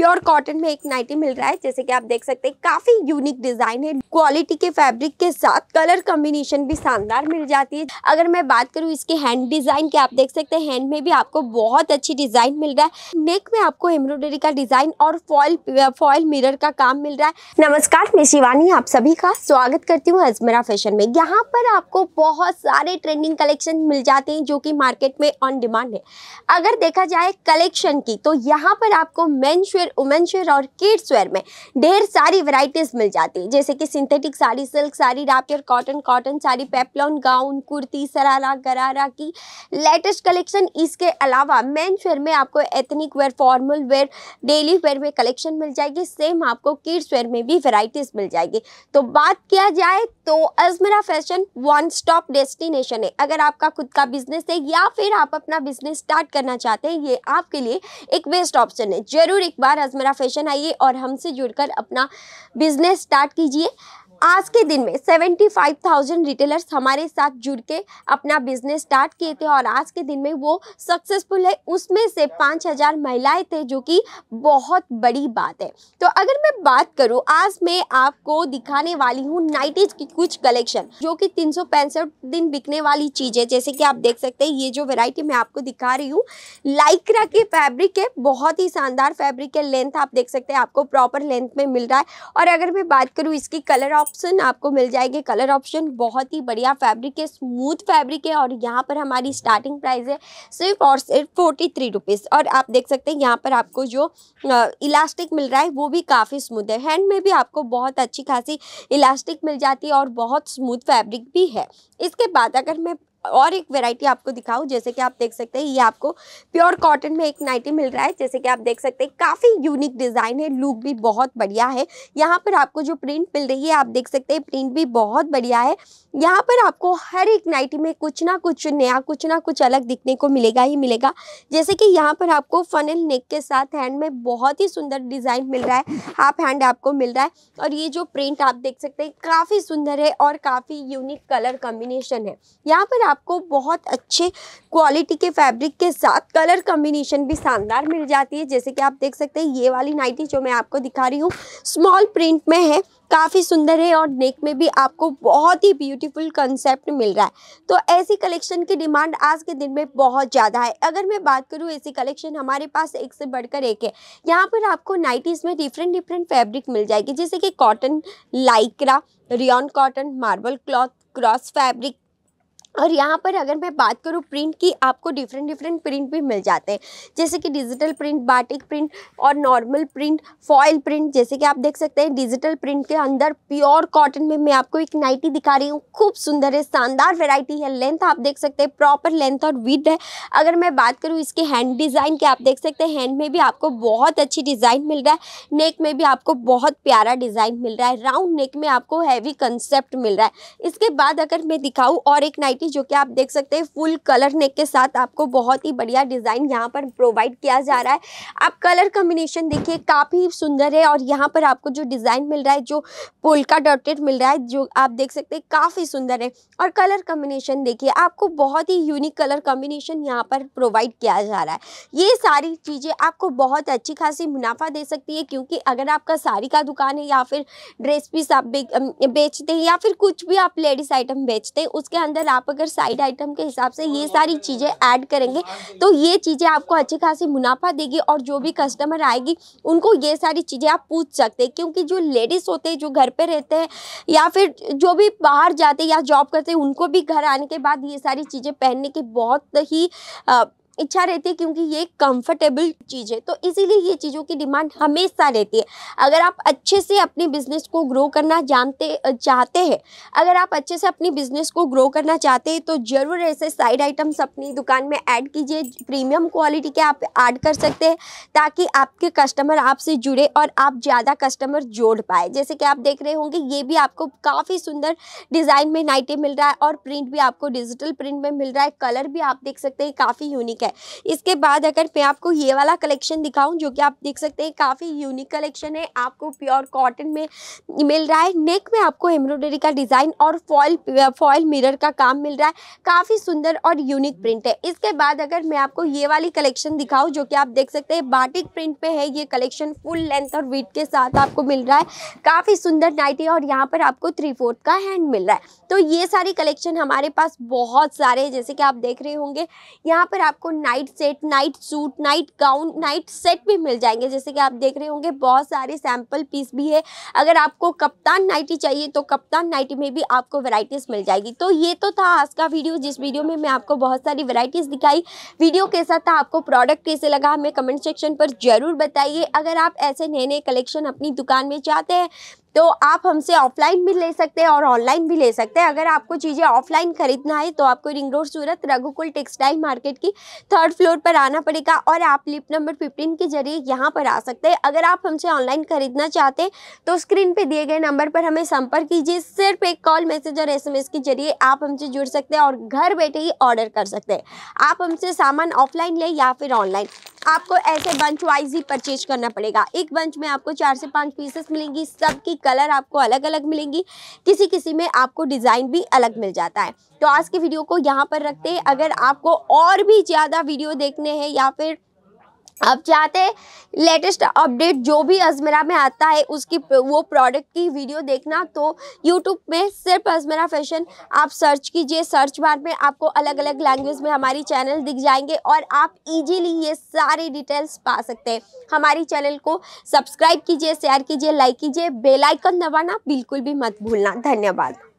pure cotton में एक nightie मिल रहा है जैसे कि आप देख सकते हैं काफी यूनिक डिजाइन है क्वालिटी के फैब्रिक के साथ कलर कॉम्बिनेशन भी शानदार मिल जाती है अगर मैं बात करूँ इसके हैंड डिजाइन की आप देख सकते हैं हैंड में भी आपको बहुत अच्छी डिजाइन मिल रहा है नेक में आपको एम्ब्रॉयडरी का डिजाइन और फॉल फॉल मिरर का काम मिल रहा है नमस्कार मैं शिवानी आप सभी का स्वागत करती हूँ अजमेरा फैशन में यहाँ पर आपको बहुत सारे ट्रेंडिंग कलेक्शन मिल जाते हैं जो कि मार्केट में ऑन डिमांड है अगर देखा जाए कलेक्शन की तो यहाँ पर आपको men's wear wear women's wear और किड्स वेयर में ढेर सारी वैरायटीज़ मिल जाती है जैसे कि synthetic sari silk sari wrapper cotton cotton sari peplum gown kurti sharara gharara की लेटेस्ट कलेक्शन इसके अलावा मेन्स वेयर में आपको ethnic wear formal wear daily wear में कलेक्शन मिल जाएगी सेम आपको किड्स वेयर में भी वेराइटीज़ मिल जाएगी तो बात किया जाए तो Ajmera fashion one stop destination है अगर आपका खुद का बिजनेस है या फिर आप अपना बिजनेस स्टार्ट करना चाहते हैं ये आपके लिए एक बेस्ट ऑप्शन है ज़रूर एक बार अजमरा फैशन आइए और हमसे जुड़कर अपना बिजनेस स्टार्ट कीजिए आज के दिन में 75,000 रिटेलर्स हमारे साथ जुड़ के अपना बिजनेस स्टार्ट किए थे और आज के दिन में वो सक्सेसफुल है उसमें से 5,000 महिलाएं थे जो कि बहुत बड़ी बात है तो अगर मैं बात करूँ आज मैं आपको दिखाने वाली हूँ नाइटीज की कुछ कलेक्शन जो कि तीन दिन बिकने वाली चीज़ है जैसे कि आप देख सकते हैं ये जो वेराइटी मैं आपको दिखा रही हूँ लाइक्रा के फैब्रिक है बहुत ही शानदार फैब्रिक है लेंथ आप देख सकते हैं आपको प्रॉपर लेंथ में मिल रहा है और अगर मैं बात करूँ इसकी कलर ऑफ ऑप्शन आपको मिल जाएंगे कलर ऑप्शन बहुत ही बढ़िया फैब्रिक है स्मूथ फैब्रिक है और यहाँ पर हमारी स्टार्टिंग प्राइस है सिर्फ और सिर्फ फोर्टी थ्री रुपीज़ और आप देख सकते हैं यहाँ पर आपको जो इलास्टिक मिल रहा है वो भी काफ़ी स्मूथ है हैंड में भी आपको बहुत अच्छी खासी इलास्टिक मिल जाती है और बहुत स्मूथ फैब्रिक भी है इसके बाद अगर मैं और एक वेराइटी आपको दिखाऊँ जैसे कि आप देख सकते हैं ये आपको प्योर कॉटन में एक नाइटी मिल रहा है जैसे कि आप देख सकते हैं काफ़ी यूनिक डिज़ाइन है लुक भी बहुत बढ़िया है यहाँ पर आपको जो प्रिंट मिल रही है आप देख सकते हैं प्रिंट भी बहुत बढ़िया है यहाँ पर आपको हर एक नाइटी में कुछ ना कुछ नया कुछ ना कुछ अलग दिखने को मिलेगा ही मिलेगा जैसे कि यहाँ पर आपको फनल नेक के साथ हैंड में बहुत ही सुंदर डिज़ाइन मिल रहा है हाफ हैंड आपको मिल रहा है और ये जो प्रिंट आप देख सकते हैं काफ़ी सुंदर है और काफ़ी यूनिक कलर कॉम्बिनेशन है यहाँ पर आपको बहुत अच्छे क्वालिटी के फैब्रिक के साथ कलर कॉम्बिनेशन भी शानदार मिल जाती है जैसे कि आप देख सकते हैं ये वाली नाइटी जो मैं आपको दिखा रही हूँ स्मॉल प्रिंट में है काफ़ी सुंदर है और नेक में भी आपको बहुत ही ब्यूटीफुल कंसेप्ट मिल रहा है तो ऐसी कलेक्शन की डिमांड आज के दिन में बहुत ज़्यादा है अगर मैं बात करूँ ऐसी कलेक्शन हमारे पास एक से बढ़कर एक है यहाँ पर आपको नाइटीज़ में डिफरेंट डिफरेंट फैब्रिक मिल जाएगी जैसे कि cotton lycra rayon cotton marble cloth cross fabric और यहाँ पर अगर मैं बात करूँ प्रिंट की आपको डिफरेंट डिफरेंट प्रिंट भी मिल जाते हैं जैसे कि डिजिटल प्रिंट बाटिक प्रिंट और नॉर्मल प्रिंट फॉयल प्रिंट जैसे कि आप देख सकते हैं डिजिटल प्रिंट के अंदर प्योर कॉटन में मैं आपको एक नाइटी दिखा रही हूँ खूब सुंदर है शानदार वेराइटी है लेंथ आप देख सकते हैं प्रॉपर लेंथ और विथ है अगर मैं बात करूँ इसके हैंड डिज़ाइन की आप देख सकते हैं हैंड में भी आपको बहुत अच्छी डिज़ाइन मिल रहा है नेक में भी आपको बहुत प्यारा डिज़ाइन मिल रहा है राउंड नेक में आपको हैवी कंसेप्ट मिल रहा है इसके बाद अगर मैं दिखाऊँ और एक नाइटी की जो कि आप देख सकते हैं फुल कलर नेक के साथ आपको बहुत ही बढ़िया डिज़ाइन यहाँ पर प्रोवाइड किया जा रहा है आप कलर कम्बिनेशन देखिए काफ़ी सुंदर है और यहाँ पर आपको जो डिज़ाइन मिल रहा है जो पोलका डॉटेड मिल रहा है जो आप देख सकते हैं काफ़ी सुंदर है और कलर कम्बिनेशन देखिए आपको बहुत ही यूनिक कलर कम्बिनेशन यहाँ पर प्रोवाइड किया जा रहा है ये सारी चीज़ें आपको बहुत अच्छी खासी मुनाफा दे सकती है क्योंकि अगर आपका साड़ी का दुकान है या फिर ड्रेस पीस आप बेचते हैं या फिर कुछ भी आप लेडीज आइटम बेचते हैं उसके अंदर आप अगर साइड आइटम के हिसाब से ये सारी चीज़ें ऐड करेंगे तो ये चीज़ें आपको अच्छी खासी मुनाफा देगी और जो भी कस्टमर आएगी उनको ये सारी चीज़ें आप पूछ सकते हैं क्योंकि जो लेडीज़ होते हैं जो घर पर रहते हैं या फिर जो भी बाहर जाते या जॉब करते हैं उनको भी घर आने के बाद ये सारी चीज़ें पहनने की बहुत ही इच्छा रहती है क्योंकि ये कंफर्टेबल चीज़ है तो इसीलिए ये चीज़ों की डिमांड हमेशा रहती है अगर आप अच्छे से अपने बिजनेस को ग्रो करना जानते चाहते हैं अगर आप अच्छे से अपने बिजनेस को ग्रो करना चाहते हैं तो ज़रूर ऐसे साइड आइटम्स अपनी दुकान में ऐड कीजिए प्रीमियम क्वालिटी के आप ऐड कर सकते हैं ताकि आपके कस्टमर आपसे जुड़े और आप ज़्यादा कस्टमर जोड़ पाए जैसे कि आप देख रहे होंगे ये भी आपको काफ़ी सुंदर डिज़ाइन में नाइटे मिल रहा है और प्रिंट भी आपको डिजिटल प्रिंट में मिल रहा है कलर भी आप देख सकते हैं काफ़ी यूनिक ठीक है इसके बाद अगर मैं आपको ये वाला कलेक्शन दिखाऊं जो कि आप देख सकते हैं काफ़ी यूनिक कलेक्शन है आपको प्योर कॉटन में मिल रहा है नेक में आपको एम्ब्रॉयडरी का डिज़ाइन और फॉल फॉल मिरर का काम मिल रहा है काफ़ी सुंदर और यूनिक प्रिंट है इसके बाद अगर मैं आपको ये वाली कलेक्शन दिखाऊँ जो कि आप देख सकते हैं बाटिक प्रिंट पे है ये कलेक्शन फुल लेंथ और वीट के साथ आपको मिल रहा है काफ़ी सुंदर नाइटी और यहाँ पर आपको थ्री फोर्थ का हैंड मिल रहा है तो ये सारी कलेक्शन हमारे पास बहुत सारे जैसे कि आप देख रहे होंगे यहाँ पर आपको night set night suit night gown night set भी मिल जाएंगे जैसे कि आप देख रहे होंगे बहुत सारे सैम्पल पीस भी है अगर आपको कप्तान नाइटी चाहिए तो कप्तान नाइटी में भी आपको वेराइटीज़ मिल जाएगी तो ये तो था आज का वीडियो जिस वीडियो में मैं आपको बहुत सारी वेराइटीज़ दिखाई वीडियो कैसा था आपको प्रोडक्ट कैसे लगा हमें कमेंट सेक्शन पर ज़रूर बताइए अगर आप ऐसे नए नए कलेक्शन अपनी दुकान में चाहते हैं तो आप हमसे ऑफलाइन भी ले सकते हैं और ऑनलाइन भी ले सकते हैं अगर आपको चीज़ें ऑफलाइन खरीदना है तो आपको ring road Surat Raghukul textile market की थर्ड फ्लोर पर आना पड़ेगा और आप लिप नंबर फिफ्टीन के जरिए यहाँ पर आ सकते हैं अगर आप हमसे ऑनलाइन खरीदना चाहते हैं तो स्क्रीन पर दिए गए नंबर पर हमें संपर्क कीजिए सिर्फ एक कॉल मैसेज और एस के जरिए आप हमसे जुड़ सकते हैं और घर बैठे ही ऑर्डर कर सकते हैं आप हमसे सामान ऑफलाइन लें या फिर ऑनलाइन आपको ऐसे बंच वाइज ही परचेज करना पड़ेगा एक बंच में आपको चार से पाँच पीसेस मिलेंगी सबकी कलर आपको अलग अलग मिलेंगी किसी किसी में आपको डिज़ाइन भी अलग मिल जाता है तो आज की वीडियो को यहाँ पर रखते हैं अगर आपको और भी ज़्यादा वीडियो देखने हैं या फिर अब चाहते लेटेस्ट अपडेट जो भी अजमेरा में आता है उसकी वो प्रोडक्ट की वीडियो देखना तो यूट्यूब में सिर्फ अजमेरा फैशन आप सर्च कीजिए सर्च बार में आपको अलग अलग लैंग्वेज में हमारी चैनल दिख जाएंगे और आप इजीली ये सारी डिटेल्स पा सकते हैं हमारी चैनल को सब्सक्राइब कीजिए शेयर कीजिए लाइक कीजिए बेलाइकन दबाना बिल्कुल भी मत भूलना धन्यवाद